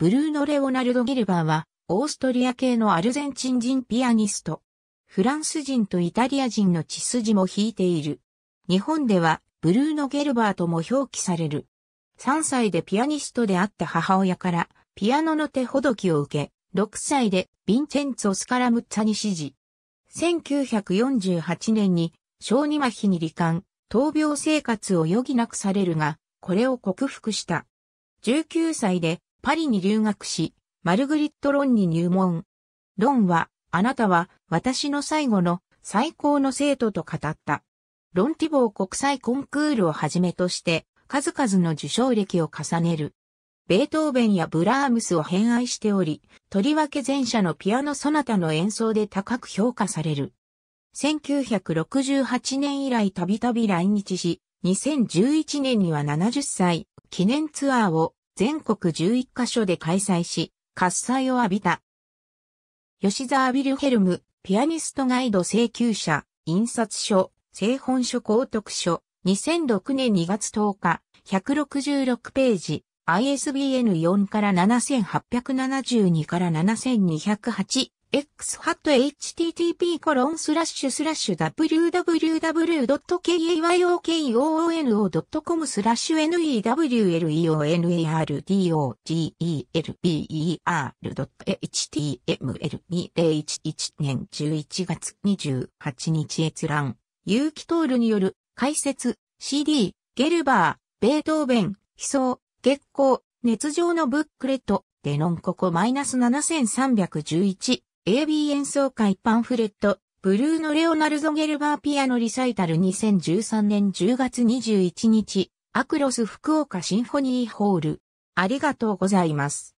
ブルーノ・レオナルド・ギルバーは、オーストリア系のアルゼンチン人ピアニスト。フランス人とイタリア人の血筋も引いている。日本では、ブルーノ・ゲルバーとも表記される。3歳でピアニストであった母親から、ピアノの手ほどきを受け、6歳でヴィンチェンツォ・スカラムッツァに指示。1948年に、小児麻痺に罹患、闘病生活を余儀なくされるが、これを克服した。19歳でパリに留学し、マルグリット・ロンに入門。ロンは、あなたは私の最後の最高の生徒と語った。ロンティボー国際コンクールをはじめとして、数々の受賞歴を重ねる。ベートーベンやブラームスを偏愛しており、とりわけ前者のピアノソナタの演奏で高く評価される。1968年以来たびたび来日し、2011年には70歳記念ツアーを全国11カ所で開催し、喝采を浴びた。吉沢ビルヘルム、ピアニストガイド請求者、印刷書、製本書公徳書、2006年2月10日、166ページ、ISBN4 から7872から7208、x.http://www.kayokoono.com スラッシュ newleonardodgelber.html2011 年11月28日閲覧。有機トールによる解説 CD、ゲルバー、ベートーベン、悲壮、月光、熱情のブックレット、デノンココ -7311 AB 演奏会パンフレット、ブルーノ・レオナルゾ・ゲルバーピアノリサイタル2013年10月21日、アクロス福岡シンフォニーホール。ありがとうございます。